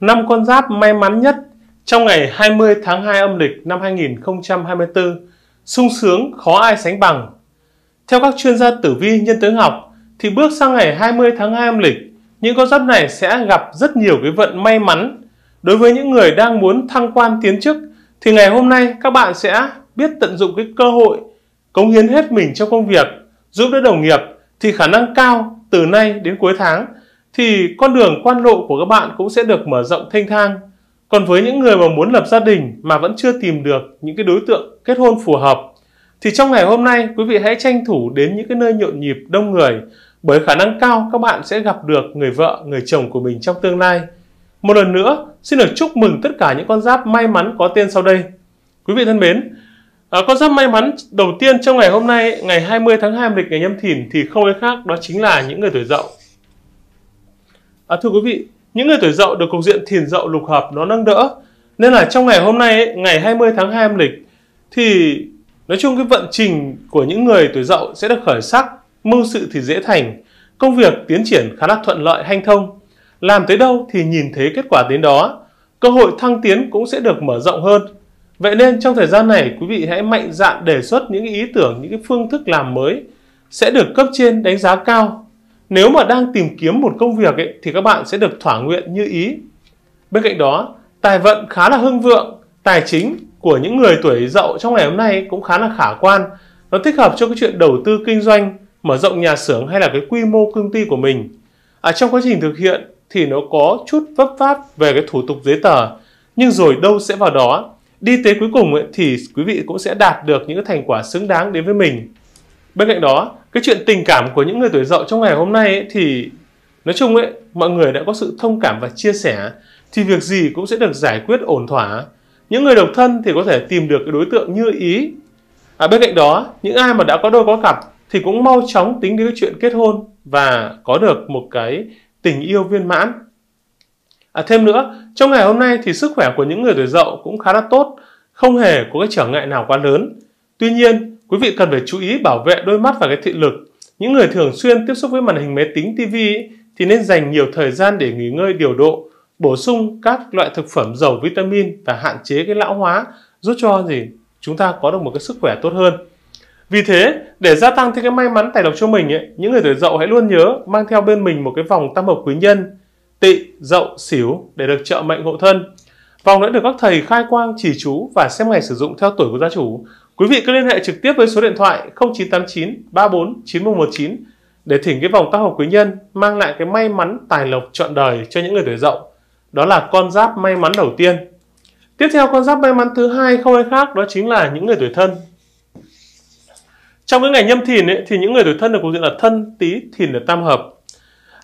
5 con giáp may mắn nhất trong ngày 20 tháng 2 âm lịch năm 2024, sung sướng khó ai sánh bằng. Theo các chuyên gia tử vi nhân tướng học, thì bước sang ngày 20 tháng 2 âm lịch, những con giáp này sẽ gặp rất nhiều cái vận may mắn. Đối với những người đang muốn thăng quan tiến chức, thì ngày hôm nay các bạn sẽ biết tận dụng cái cơ hội, cống hiến hết mình trong công việc, giúp đỡ đồng nghiệp, thì khả năng cao từ nay đến cuối tháng thì con đường quan lộ của các bạn cũng sẽ được mở rộng thênh thang. Còn với những người mà muốn lập gia đình mà vẫn chưa tìm được những cái đối tượng kết hôn phù hợp thì trong ngày hôm nay quý vị hãy tranh thủ đến những cái nơi nhộn nhịp đông người bởi khả năng cao các bạn sẽ gặp được người vợ, người chồng của mình trong tương lai. Một lần nữa, xin được chúc mừng tất cả những con giáp may mắn có tên sau đây. Quý vị thân mến, à, con giáp may mắn đầu tiên trong ngày hôm nay, ngày 20 tháng 2 lịch ngày nhâm thìn thì không ai khác đó chính là những người tuổi dậu. À, thưa quý vị, những người tuổi dậu được cục diện thìn dậu lục hợp nó nâng đỡ. Nên là trong ngày hôm nay, ấy, ngày 20 tháng 2 âm lịch, thì nói chung cái vận trình của những người tuổi dậu sẽ được khởi sắc, mưu sự thì dễ thành, công việc tiến triển khá là thuận lợi hanh thông. Làm tới đâu thì nhìn thấy kết quả đến đó, cơ hội thăng tiến cũng sẽ được mở rộng hơn. Vậy nên trong thời gian này, quý vị hãy mạnh dạn đề xuất những ý tưởng, những cái phương thức làm mới sẽ được cấp trên đánh giá cao nếu mà đang tìm kiếm một công việc ấy, thì các bạn sẽ được thỏa nguyện như ý. Bên cạnh đó, tài vận khá là hưng vượng, tài chính của những người tuổi dậu trong ngày hôm nay cũng khá là khả quan. Nó thích hợp cho cái chuyện đầu tư kinh doanh, mở rộng nhà xưởng hay là cái quy mô công ty của mình. À, trong quá trình thực hiện thì nó có chút vấp váp về cái thủ tục giấy tờ, nhưng rồi đâu sẽ vào đó. Đi tới cuối cùng ấy, thì quý vị cũng sẽ đạt được những thành quả xứng đáng đến với mình bên cạnh đó cái chuyện tình cảm của những người tuổi dậu trong ngày hôm nay ấy, thì nói chung ấy mọi người đã có sự thông cảm và chia sẻ thì việc gì cũng sẽ được giải quyết ổn thỏa những người độc thân thì có thể tìm được cái đối tượng như ý à, bên cạnh đó những ai mà đã có đôi có cặp thì cũng mau chóng tính đến cái chuyện kết hôn và có được một cái tình yêu viên mãn à, thêm nữa trong ngày hôm nay thì sức khỏe của những người tuổi dậu cũng khá là tốt không hề có cái trở ngại nào quá lớn tuy nhiên Quý vị cần phải chú ý bảo vệ đôi mắt và cái thị lực. Những người thường xuyên tiếp xúc với màn hình máy tính TV thì nên dành nhiều thời gian để nghỉ ngơi điều độ, bổ sung các loại thực phẩm giàu vitamin và hạn chế cái lão hóa giúp cho gì chúng ta có được một cái sức khỏe tốt hơn. Vì thế, để gia tăng thêm cái may mắn tài lộc cho mình ấy, những người tuổi dậu hãy luôn nhớ mang theo bên mình một cái vòng tam hợp quý nhân, tị, dậu, xỉu để được trợ mệnh hộ thân. Vòng đã được các thầy khai quang chỉ chú và xem ngày sử dụng theo tuổi của gia chủ. Quý vị cứ liên hệ trực tiếp với số điện thoại 0989 34 9119 để thỉnh cái vòng tác hợp quý nhân mang lại cái may mắn tài lộc trọn đời cho những người tuổi dậu. Đó là con giáp may mắn đầu tiên. Tiếp theo con giáp may mắn thứ hai không ai khác đó chính là những người tuổi thân. Trong cái ngày nhâm thìn ấy, thì những người tuổi thân được cục diện là thân tí thìn là tam hợp.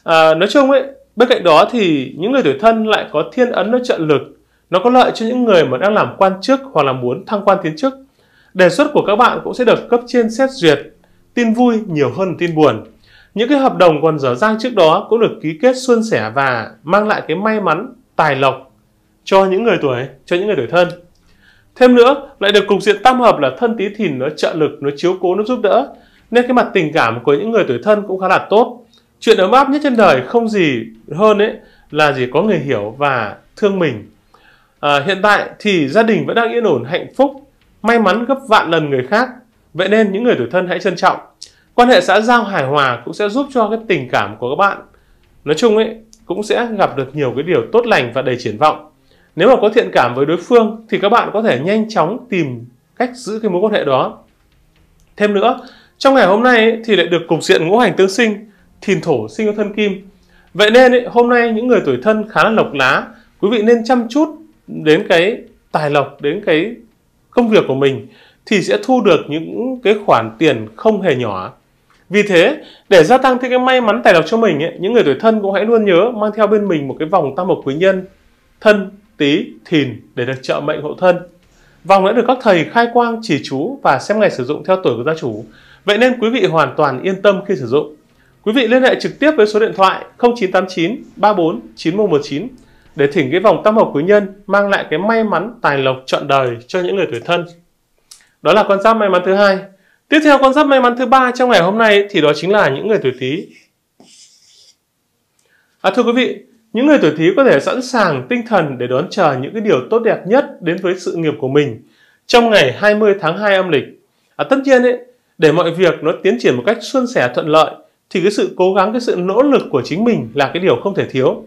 À, nói chung ấy, bên cạnh đó thì những người tuổi thân lại có thiên ấn nó trợ lực, nó có lợi cho những người mà đang làm quan chức hoặc là muốn thăng quan tiến chức Đề xuất của các bạn cũng sẽ được cấp trên xét duyệt, tin vui nhiều hơn tin buồn. Những cái hợp đồng còn dở dang trước đó cũng được ký kết xuân sẻ và mang lại cái may mắn, tài lộc cho những người tuổi, cho những người tuổi thân. Thêm nữa, lại được cục diện tam hợp là thân tí thìn nó trợ lực, nó chiếu cố, nó giúp đỡ. Nên cái mặt tình cảm của những người tuổi thân cũng khá là tốt. Chuyện ấm áp nhất trên đời không gì hơn ấy là gì có người hiểu và thương mình. À, hiện tại thì gia đình vẫn đang yên ổn, hạnh phúc, may mắn gấp vạn lần người khác. Vậy nên những người tuổi thân hãy trân trọng. Quan hệ xã giao hài hòa cũng sẽ giúp cho cái tình cảm của các bạn nói chung ấy cũng sẽ gặp được nhiều cái điều tốt lành và đầy triển vọng. Nếu mà có thiện cảm với đối phương thì các bạn có thể nhanh chóng tìm cách giữ cái mối quan hệ đó. Thêm nữa, trong ngày hôm nay ấy, thì lại được cục diện ngũ hành tương sinh, thìn thổ sinh thân kim. Vậy nên ấy, hôm nay những người tuổi thân khá là lộc lá, quý vị nên chăm chút đến cái tài lộc, đến cái công việc của mình thì sẽ thu được những cái khoản tiền không hề nhỏ. Vì thế, để gia tăng thêm cái may mắn tài lộc cho mình ấy, những người tuổi thân cũng hãy luôn nhớ mang theo bên mình một cái vòng tam mộc quý nhân thân, tí, thìn để được trợ mệnh hộ thân. Vòng đã được các thầy khai quang chỉ chú và xem ngày sử dụng theo tuổi của gia chủ. Vậy nên quý vị hoàn toàn yên tâm khi sử dụng. Quý vị liên hệ trực tiếp với số điện thoại 0989 34 9119 để thỉnh cái vòng tam hợp quý nhân mang lại cái may mắn tài lộc trọn đời cho những người tuổi thân. Đó là con giáp may mắn thứ hai. Tiếp theo con giáp may mắn thứ ba trong ngày hôm nay thì đó chính là những người tuổi Tý. À, thưa quý vị, những người tuổi Tý có thể sẵn sàng tinh thần để đón chờ những cái điều tốt đẹp nhất đến với sự nghiệp của mình trong ngày 20 tháng 2 âm lịch. À, tất nhiên ấy, để mọi việc nó tiến triển một cách suôn sẻ thuận lợi thì cái sự cố gắng cái sự nỗ lực của chính mình là cái điều không thể thiếu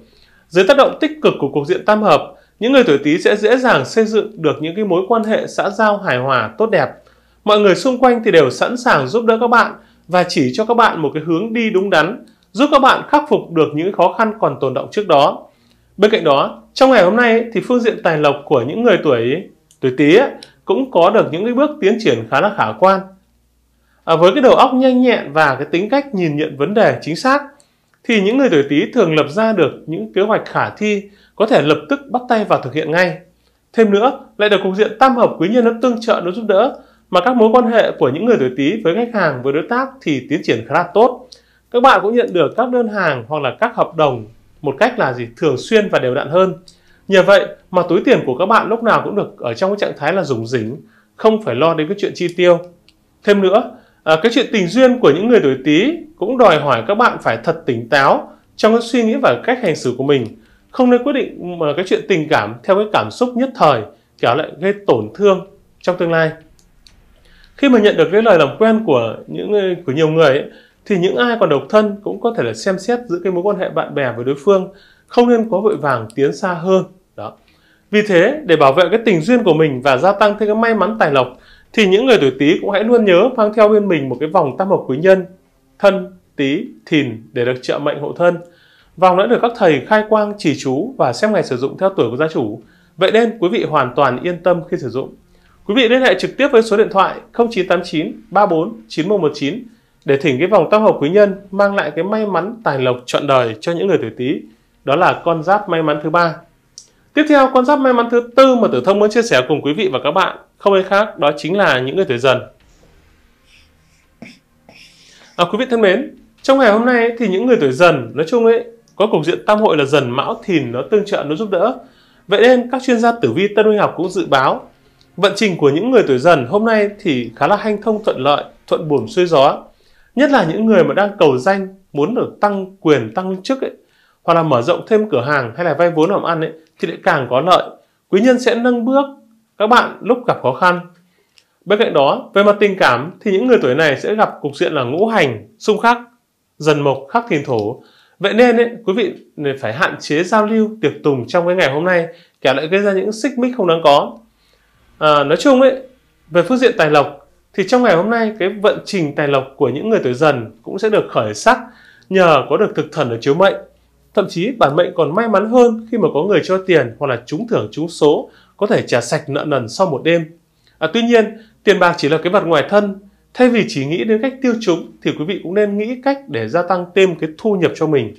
dưới tác động tích cực của cục diện tam hợp, những người tuổi Tý sẽ dễ dàng xây dựng được những cái mối quan hệ xã giao hài hòa tốt đẹp. Mọi người xung quanh thì đều sẵn sàng giúp đỡ các bạn và chỉ cho các bạn một cái hướng đi đúng đắn, giúp các bạn khắc phục được những khó khăn còn tồn động trước đó. Bên cạnh đó, trong ngày hôm nay thì phương diện tài lộc của những người tuổi tuổi Tý cũng có được những cái bước tiến triển khá là khả quan. À, với cái đầu óc nhanh nhẹn và cái tính cách nhìn nhận vấn đề chính xác thì những người tuổi Tý thường lập ra được những kế hoạch khả thi có thể lập tức bắt tay vào thực hiện ngay. Thêm nữa, lại được cục diện tam hợp quý nhân nó tương trợ nó giúp đỡ mà các mối quan hệ của những người tuổi Tý với khách hàng với đối tác thì tiến triển khá là tốt. Các bạn cũng nhận được các đơn hàng hoặc là các hợp đồng một cách là gì thường xuyên và đều đặn hơn. Nhờ vậy mà túi tiền của các bạn lúc nào cũng được ở trong cái trạng thái là rủng rỉnh, không phải lo đến cái chuyện chi tiêu. Thêm nữa, à, cái chuyện tình duyên của những người tuổi tý cũng đòi hỏi các bạn phải thật tỉnh táo trong cái suy nghĩ và cách hành xử của mình không nên quyết định mà cái chuyện tình cảm theo cái cảm xúc nhất thời kéo lại gây tổn thương trong tương lai khi mà nhận được cái lời làm quen của những của nhiều người ấy, thì những ai còn độc thân cũng có thể là xem xét giữa cái mối quan hệ bạn bè với đối phương không nên có vội vàng tiến xa hơn đó vì thế để bảo vệ cái tình duyên của mình và gia tăng thêm cái may mắn tài lộc thì những người tuổi Tý cũng hãy luôn nhớ mang theo bên mình một cái vòng tam hợp quý nhân thân, Tý, Thìn để được trợ mệnh hộ thân. Vòng đã được các thầy khai quang chỉ chú và xem ngày sử dụng theo tuổi của gia chủ. Vậy nên quý vị hoàn toàn yên tâm khi sử dụng. Quý vị liên hệ trực tiếp với số điện thoại 0989 34 9119 để thỉnh cái vòng tam hợp quý nhân mang lại cái may mắn tài lộc trọn đời cho những người tuổi Tý. Đó là con giáp may mắn thứ ba. Tiếp theo, con giáp may mắn thứ tư mà Tử Thông muốn chia sẻ cùng quý vị và các bạn không ai khác, đó chính là những người tuổi dần. À, quý vị thân mến, trong ngày hôm nay thì những người tuổi dần nói chung ấy có cục diện tam hội là dần mão thìn nó tương trợ nó giúp đỡ. Vậy nên các chuyên gia tử vi tân huynh học cũng dự báo vận trình của những người tuổi dần hôm nay thì khá là hanh thông thuận lợi, thuận buồm xuôi gió. Nhất là những người mà đang cầu danh, muốn được tăng quyền, tăng chức ấy, hoặc là mở rộng thêm cửa hàng hay là vay vốn làm ăn ấy, thì lại càng có lợi. Quý nhân sẽ nâng bước các bạn lúc gặp khó khăn. Bên cạnh đó, về mặt tình cảm thì những người tuổi này sẽ gặp cục diện là ngũ hành, xung khắc, dần mộc, khắc thìn thổ. Vậy nên ấy, quý vị phải hạn chế giao lưu tiệc tùng trong cái ngày hôm nay, kẻo lại gây ra những xích mích không đáng có. À, nói chung ấy, về phương diện tài lộc thì trong ngày hôm nay cái vận trình tài lộc của những người tuổi dần cũng sẽ được khởi sắc nhờ có được thực thần ở chiếu mệnh. Thậm chí bản mệnh còn may mắn hơn khi mà có người cho tiền hoặc là trúng thưởng trúng số có thể trả sạch nợ nần sau một đêm. À, tuy nhiên, tiền bạc chỉ là cái vật ngoài thân. Thay vì chỉ nghĩ đến cách tiêu chúng thì quý vị cũng nên nghĩ cách để gia tăng thêm cái thu nhập cho mình.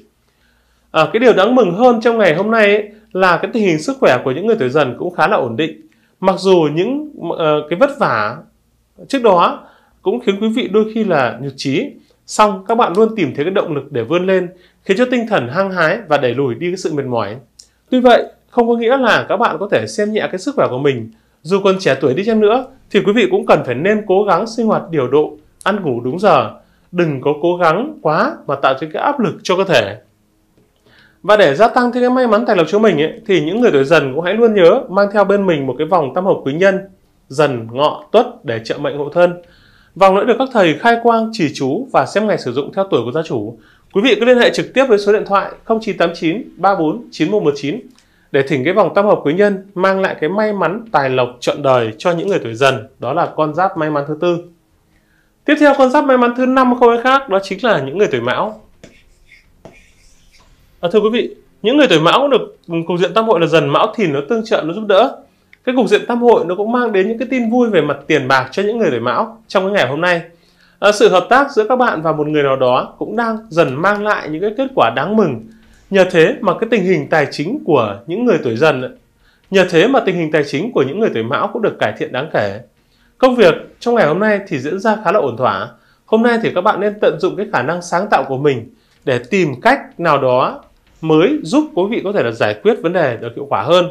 À, cái điều đáng mừng hơn trong ngày hôm nay ấy, là cái tình hình sức khỏe của những người tuổi dần cũng khá là ổn định. Mặc dù những uh, cái vất vả trước đó cũng khiến quý vị đôi khi là nhụt chí, song các bạn luôn tìm thấy cái động lực để vươn lên, khiến cho tinh thần hăng hái và đẩy lùi đi cái sự mệt mỏi. Tuy vậy, không có nghĩa là các bạn có thể xem nhẹ cái sức khỏe của mình. Dù còn trẻ tuổi đi chăng nữa thì quý vị cũng cần phải nên cố gắng sinh hoạt điều độ, ăn ngủ đúng giờ. Đừng có cố gắng quá mà tạo ra cái áp lực cho cơ thể. Và để gia tăng thêm cái may mắn tài lộc cho mình ấy, thì những người tuổi dần cũng hãy luôn nhớ mang theo bên mình một cái vòng tam hợp quý nhân dần ngọ tuất để trợ mệnh hộ thân. Vòng nữa được các thầy khai quang chỉ chú và xem ngày sử dụng theo tuổi của gia chủ. Quý vị cứ liên hệ trực tiếp với số điện thoại 0989 34 9119 để thỉnh cái vòng tam hợp quý nhân mang lại cái may mắn tài lộc trọn đời cho những người tuổi dần đó là con giáp may mắn thứ tư tiếp theo con giáp may mắn thứ năm không ai khác đó chính là những người tuổi mão à, thưa quý vị những người tuổi mão được cục diện tam hội là dần mão thìn nó tương trợ nó giúp đỡ cái cục diện tam hội nó cũng mang đến những cái tin vui về mặt tiền bạc cho những người tuổi mão trong cái ngày hôm nay à, sự hợp tác giữa các bạn và một người nào đó cũng đang dần mang lại những cái kết quả đáng mừng Nhờ thế mà cái tình hình tài chính của những người tuổi dần, nhờ thế mà tình hình tài chính của những người tuổi mão cũng được cải thiện đáng kể. Công việc trong ngày hôm nay thì diễn ra khá là ổn thỏa. Hôm nay thì các bạn nên tận dụng cái khả năng sáng tạo của mình để tìm cách nào đó mới giúp quý vị có thể là giải quyết vấn đề được hiệu quả hơn.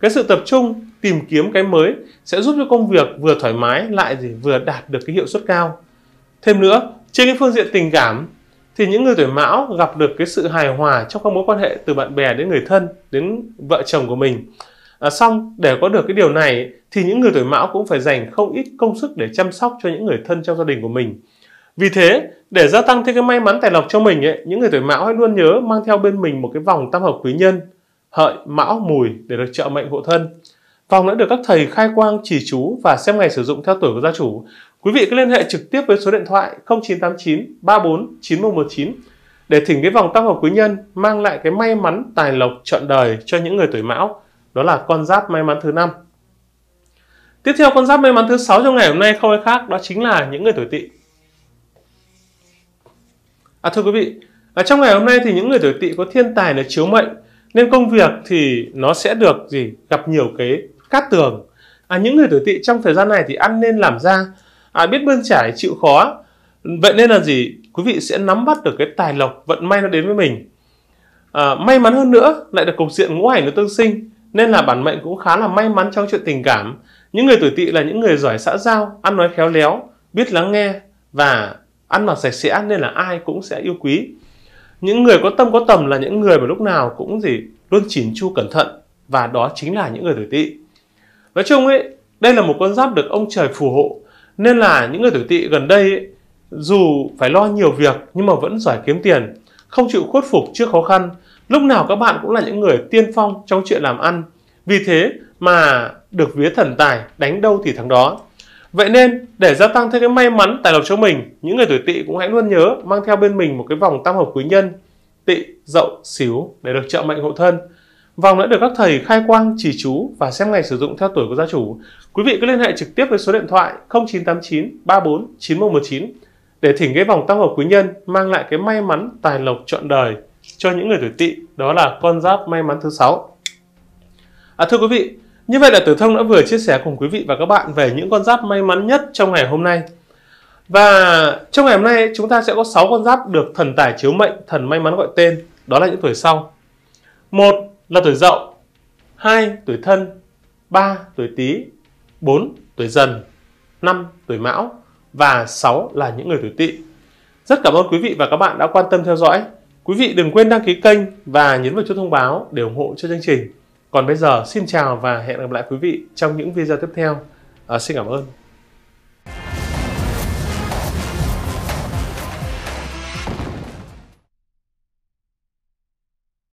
Cái sự tập trung tìm kiếm cái mới sẽ giúp cho công việc vừa thoải mái lại gì vừa đạt được cái hiệu suất cao. Thêm nữa, trên cái phương diện tình cảm thì những người tuổi mão gặp được cái sự hài hòa trong các mối quan hệ từ bạn bè đến người thân đến vợ chồng của mình à, xong để có được cái điều này thì những người tuổi mão cũng phải dành không ít công sức để chăm sóc cho những người thân trong gia đình của mình vì thế để gia tăng thêm cái may mắn tài lộc cho mình ấy, những người tuổi mão hãy luôn nhớ mang theo bên mình một cái vòng tam hợp quý nhân hợi mão mùi để được trợ mệnh hộ thân Vòng đã được các thầy khai quang chỉ chú và xem ngày sử dụng theo tuổi của gia chủ. Quý vị cứ liên hệ trực tiếp với số điện thoại 0989 34 9119 để thỉnh cái vòng tam hợp quý nhân mang lại cái may mắn tài lộc trọn đời cho những người tuổi mão. Đó là con giáp may mắn thứ năm. Tiếp theo con giáp may mắn thứ sáu trong ngày hôm nay không ai khác đó chính là những người tuổi tỵ. À thưa quý vị, ở trong ngày hôm nay thì những người tuổi tỵ có thiên tài là chiếu mệnh nên công việc thì nó sẽ được gì gặp nhiều cái cát tường. À những người tuổi tỵ trong thời gian này thì ăn nên làm ra à, biết bươn trải chịu khó vậy nên là gì quý vị sẽ nắm bắt được cái tài lộc vận may nó đến với mình à, may mắn hơn nữa lại được cục diện ngũ hành nó tương sinh nên là bản mệnh cũng khá là may mắn trong chuyện tình cảm những người tuổi tỵ là những người giỏi xã giao ăn nói khéo léo biết lắng nghe và ăn mặc sạch sẽ nên là ai cũng sẽ yêu quý những người có tâm có tầm là những người mà lúc nào cũng gì luôn chỉn chu cẩn thận và đó chính là những người tuổi tỵ nói chung ấy đây là một con giáp được ông trời phù hộ nên là những người tuổi tỵ gần đây dù phải lo nhiều việc nhưng mà vẫn giỏi kiếm tiền không chịu khuất phục trước khó khăn lúc nào các bạn cũng là những người tiên phong trong chuyện làm ăn vì thế mà được vía thần tài đánh đâu thì thắng đó vậy nên để gia tăng thêm cái may mắn tài lộc cho mình những người tuổi tỵ cũng hãy luôn nhớ mang theo bên mình một cái vòng tam hợp quý nhân tỵ dậu xíu để được trợ mệnh hộ thân Vòng đã được các thầy khai quang chỉ chú và xem ngày sử dụng theo tuổi của gia chủ. Quý vị cứ liên hệ trực tiếp với số điện thoại 0989 34 9119 để thỉnh cái vòng tăng hợp quý nhân mang lại cái may mắn tài lộc trọn đời cho những người tuổi tỵ đó là con giáp may mắn thứ sáu à, thưa quý vị như vậy là tử thông đã vừa chia sẻ cùng quý vị và các bạn về những con giáp may mắn nhất trong ngày hôm nay và trong ngày hôm nay chúng ta sẽ có 6 con giáp được thần tài chiếu mệnh thần may mắn gọi tên đó là những tuổi sau một là tuổi dậu, 2 tuổi thân, 3 tuổi tý, 4 tuổi dần, 5 tuổi mão và 6 là những người tuổi tỵ. Rất cảm ơn quý vị và các bạn đã quan tâm theo dõi. Quý vị đừng quên đăng ký kênh và nhấn vào chuông thông báo để ủng hộ cho chương trình. Còn bây giờ xin chào và hẹn gặp lại quý vị trong những video tiếp theo. À, xin cảm ơn.